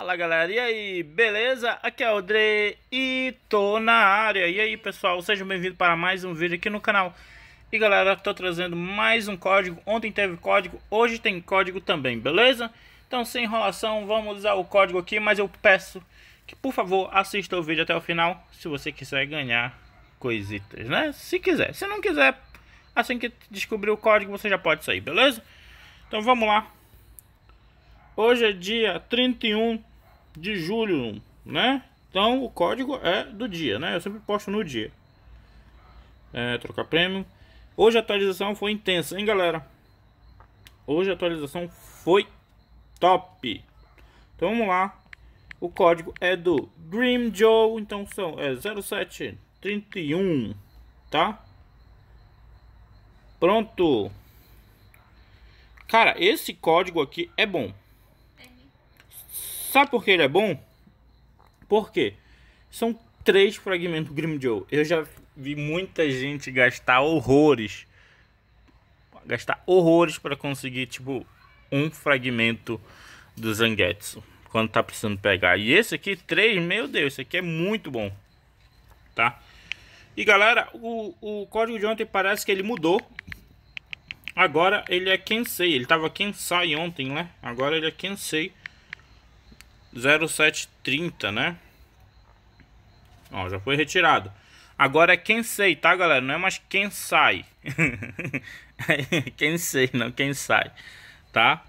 Fala galera, e aí, beleza? Aqui é o Dre e tô na área. E aí pessoal, sejam bem-vindos para mais um vídeo aqui no canal. E galera, tô trazendo mais um código. Ontem teve código, hoje tem código também, beleza? Então sem enrolação, vamos usar o código aqui, mas eu peço que por favor assista o vídeo até o final, se você quiser ganhar coisitas, né? Se quiser, se não quiser, assim que descobrir o código você já pode sair, beleza? Então vamos lá. Hoje é dia 31 de julho, né? Então o código é do dia, né? Eu sempre posto no dia. É, trocar prêmio. Hoje a atualização foi intensa, hein, galera? Hoje a atualização foi top. Então vamos lá. O código é do Dream Joe, então são é 0731, tá? Pronto. Cara, esse código aqui é bom. Sabe por que ele é bom? Por quê? São três fragmentos Grim Joe. Eu já vi muita gente gastar horrores. Gastar horrores para conseguir, tipo, um fragmento do Zangetsu. Quando tá precisando pegar. E esse aqui, três, meu Deus, esse aqui é muito bom. Tá? E galera, o, o código de ontem parece que ele mudou. Agora ele é Kensei. Ele tava Kensai ontem, né? Agora ele é Kensei. 0730, né? Ó, já foi retirado. Agora é quem sei, tá, galera? Não é mais quem sai. quem sei, não quem sai, tá?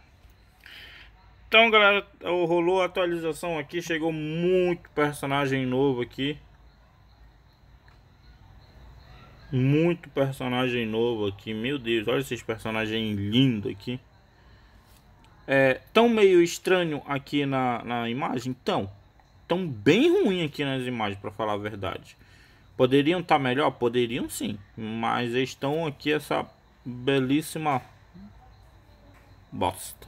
Então, galera, rolou a atualização aqui. Chegou muito personagem novo aqui. Muito personagem novo aqui. Meu Deus, olha esses personagens lindos aqui. É, tão meio estranho aqui na, na imagem? Tão. Tão bem ruim aqui nas imagens, para falar a verdade. Poderiam estar tá melhor? Poderiam sim. Mas estão aqui essa belíssima bosta.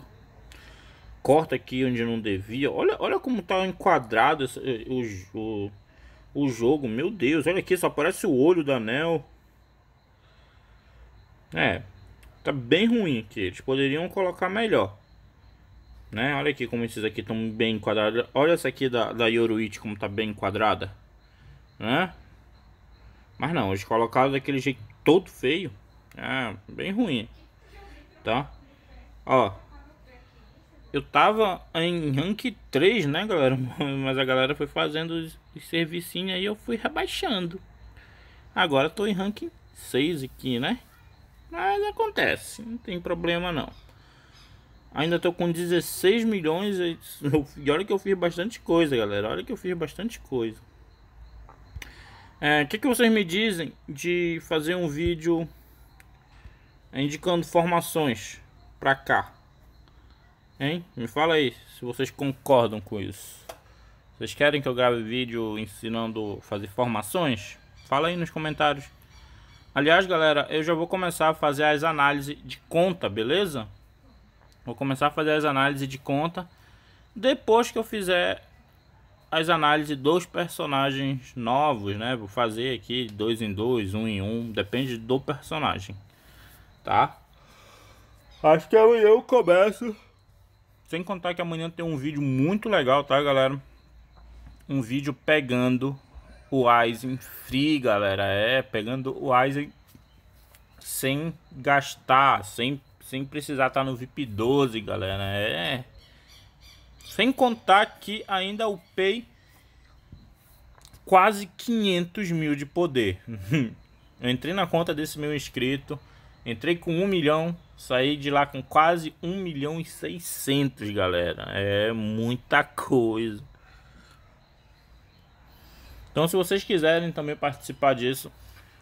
Corta aqui onde não devia. Olha, olha como tá enquadrado esse, eh, o, o, o jogo. Meu Deus, olha aqui, só aparece o olho da Nel. É, tá bem ruim aqui. Eles poderiam colocar melhor. Né? Olha aqui como esses aqui estão bem enquadrados. Olha essa aqui da, da Yoruichi como está bem enquadrada. Né? Mas não, eles colocaram daquele jeito todo feio. É, bem ruim. Tá? Ó. Eu tava em rank 3, né, galera? Mas a galera foi fazendo o os servicinhos aí eu fui rebaixando. Agora tô em rank 6 aqui, né? Mas acontece, não tem problema não. Ainda tô com 16 milhões. E olha que eu fiz bastante coisa, galera. Olha que eu fiz bastante coisa. É, o é, que, que vocês me dizem de fazer um vídeo indicando formações pra cá? Hein? Me fala aí se vocês concordam com isso. Vocês querem que eu grave vídeo ensinando a fazer formações? Fala aí nos comentários. Aliás, galera, eu já vou começar a fazer as análises de conta, beleza? Vou começar a fazer as análises de conta depois que eu fizer as análises dos personagens novos, né? Vou fazer aqui dois em dois, um em um, depende do personagem, tá? Acho que amanhã eu começo. Sem contar que amanhã tem um vídeo muito legal, tá, galera? Um vídeo pegando o Aizen free, galera. É, pegando o Aizen sem gastar, sem sem precisar estar tá no VIP 12, galera. É. Sem contar que ainda upei quase 500 mil de poder. Eu entrei na conta desse meu inscrito, entrei com 1 milhão, saí de lá com quase 1 milhão e 600, galera. É muita coisa. Então, se vocês quiserem também participar disso,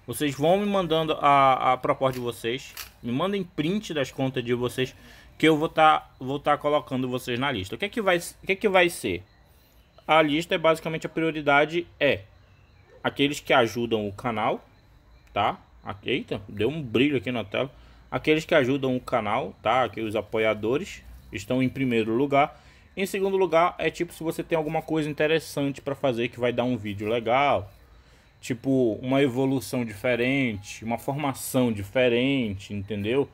vocês vão me mandando a, a proposta de vocês. Me mandem print das contas de vocês. Que eu vou estar tá, vou tá colocando vocês na lista. O que é que, vai, o que é que vai ser? A lista é basicamente a prioridade é aqueles que ajudam o canal, tá? Eita, deu um brilho aqui na tela. Aqueles que ajudam o canal, tá? Aqui os apoiadores estão em primeiro lugar. Em segundo lugar, é tipo se você tem alguma coisa interessante para fazer que vai dar um vídeo legal, tipo uma evolução diferente, uma formação diferente, entendeu?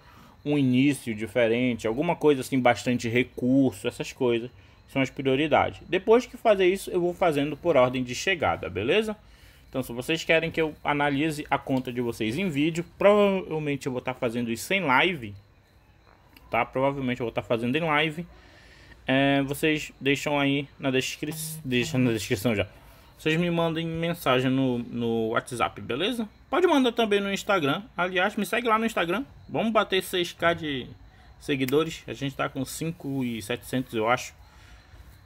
Um início diferente, alguma coisa assim, bastante recurso, essas coisas são as prioridades. Depois que fazer isso, eu vou fazendo por ordem de chegada, beleza? Então, se vocês querem que eu analise a conta de vocês em vídeo, provavelmente eu vou estar tá fazendo isso em live, tá? Provavelmente eu vou estar tá fazendo em live. É, vocês deixam aí na descrição, deixa na descrição já vocês me mandem mensagem no, no WhatsApp, beleza? Pode mandar também no Instagram. Aliás, me segue lá no Instagram. Vamos bater 6k de seguidores. A gente tá com 5,700, eu acho.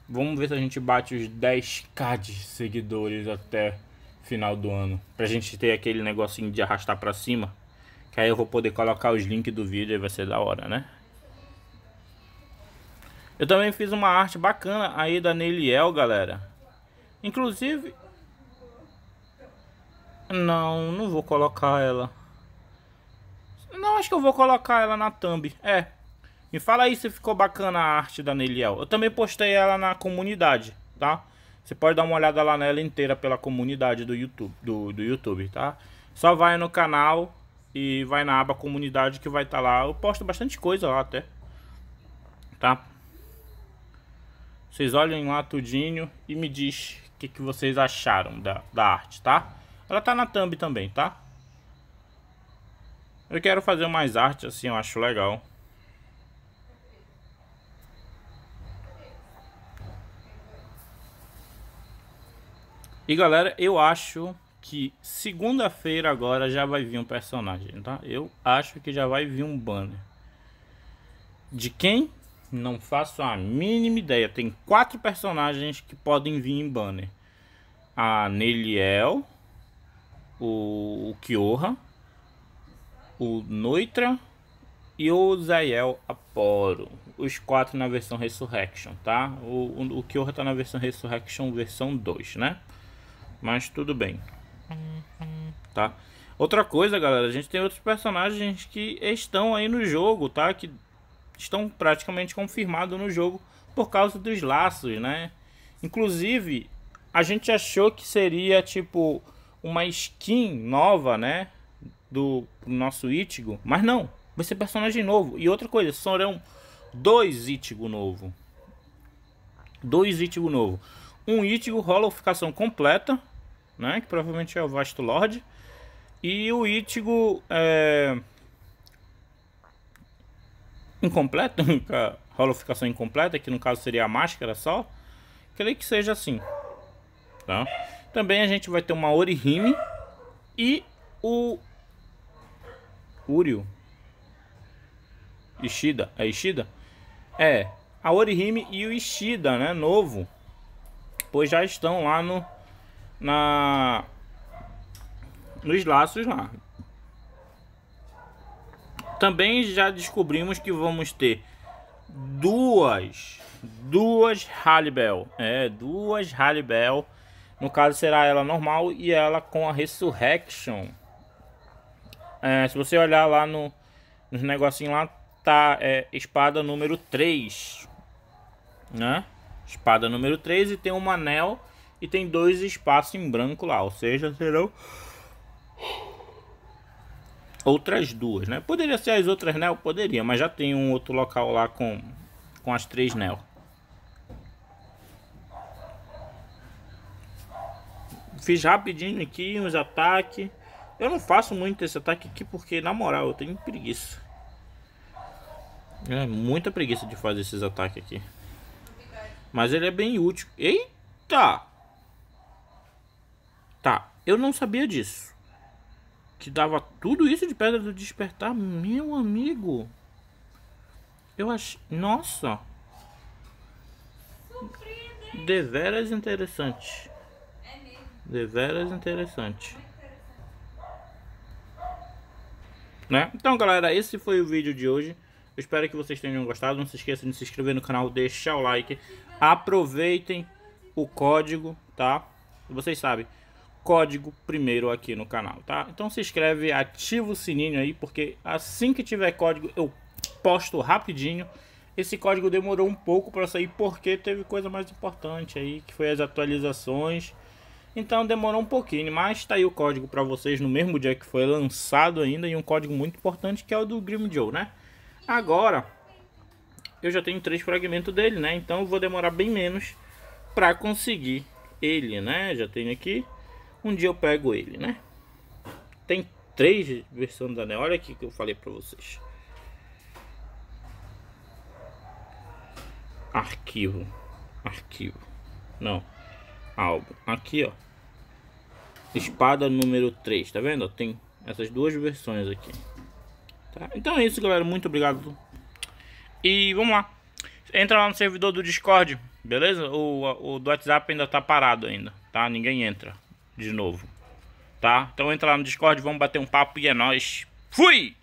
Vamos ver se a gente bate os 10k de seguidores até final do ano. Pra gente ter aquele negocinho de arrastar pra cima. Que aí eu vou poder colocar os links do vídeo e vai ser da hora, né? Eu também fiz uma arte bacana aí da Neliel, galera. Inclusive... Não, não vou colocar ela. Não, acho que eu vou colocar ela na thumb. É. Me fala aí se ficou bacana a arte da Neliel. Eu também postei ela na comunidade, tá? Você pode dar uma olhada lá nela inteira pela comunidade do YouTube, do, do YouTube tá? Só vai no canal e vai na aba comunidade que vai estar tá lá. Eu posto bastante coisa lá até. Tá? Vocês olhem lá tudinho e me diz que, que vocês acharam da, da arte, tá? Ela tá na thumb também, tá? Eu quero fazer mais arte assim, eu acho legal. E galera, eu acho que segunda-feira agora já vai vir um personagem, tá? Eu acho que já vai vir um banner. De quem? Não faço a mínima ideia. Tem quatro personagens que podem vir em banner. A Neliel, o, o o Noitra e o Zael Aporo. Os quatro na versão Resurrection, tá? O, o, o tá na versão Resurrection versão 2, né? Mas tudo bem. Tá? Outra coisa, galera, a gente tem outros personagens que estão aí no jogo, tá? Que estão praticamente confirmados no jogo por causa dos laços, né? Inclusive, a gente achou que seria tipo uma skin nova, né? Do nosso Itigo, mas não, vai ser personagem novo. E outra coisa, serão dois Itigo novo. Dois Itigo novo. Um Itigo roloficação completa, né? Que provavelmente é o Vasto Lord. E o Itigo é, incompleta, a holoficação incompleta, que no caso seria a máscara só, creio que seja assim, tá? Também a gente vai ter uma Orihime e o Urio Ishida, é Ishida? É, a Orihime e o Ishida, né, novo, pois já estão lá no na nos laços lá. Também já descobrimos que vamos ter duas, duas Halibel, é, duas Halibel. No caso será ela normal e ela com a Resurrection. É, se você olhar lá no, no negocinho lá, tá é, espada número 3, né? Espada número 3 e tem um anel e tem dois espaços em branco lá, ou seja, serão outras duas, né? Poderia ser as outras Nel? Poderia, mas já tem um outro local lá com, com as três né? Fiz rapidinho aqui uns ataques. Eu não faço muito esse ataque aqui porque, na moral, eu tenho preguiça. É muita preguiça de fazer esses ataques aqui. Mas ele é bem útil. Eita! Tá, eu não sabia disso que dava tudo isso de Pedra do Despertar, meu amigo. Eu acho, nossa. Deveras interessante. É mesmo. Deveras interessante. Né? Então, galera, esse foi o vídeo de hoje. Eu espero que vocês tenham gostado. Não se esqueçam de se inscrever no canal, deixar o like. Aproveitem o código, tá? Vocês sabem código primeiro aqui no canal, tá? Então se inscreve, ativa o sininho aí, porque assim que tiver código eu posto rapidinho. Esse código demorou um pouco para sair porque teve coisa mais importante aí, que foi as atualizações. Então demorou um pouquinho, mas tá aí o código para vocês no mesmo dia que foi lançado ainda e um código muito importante que é o do Grim Joe, né? Agora eu já tenho três fragmentos dele, né? Então eu vou demorar bem menos para conseguir ele, né? Já tenho aqui um dia eu pego ele, né? Tem três versões da NES. Olha aqui que eu falei pra vocês. Arquivo. Arquivo. Não. Álbum. Aqui, ó. Espada número 3. Tá vendo? Tem essas duas versões aqui. Tá? Então é isso, galera. Muito obrigado. E vamos lá. Entra lá no servidor do Discord, beleza? O, o do WhatsApp ainda tá parado ainda, tá? Ninguém entra de novo. Tá? Então entra lá no Discord, vamos bater um papo e é nóis. Fui!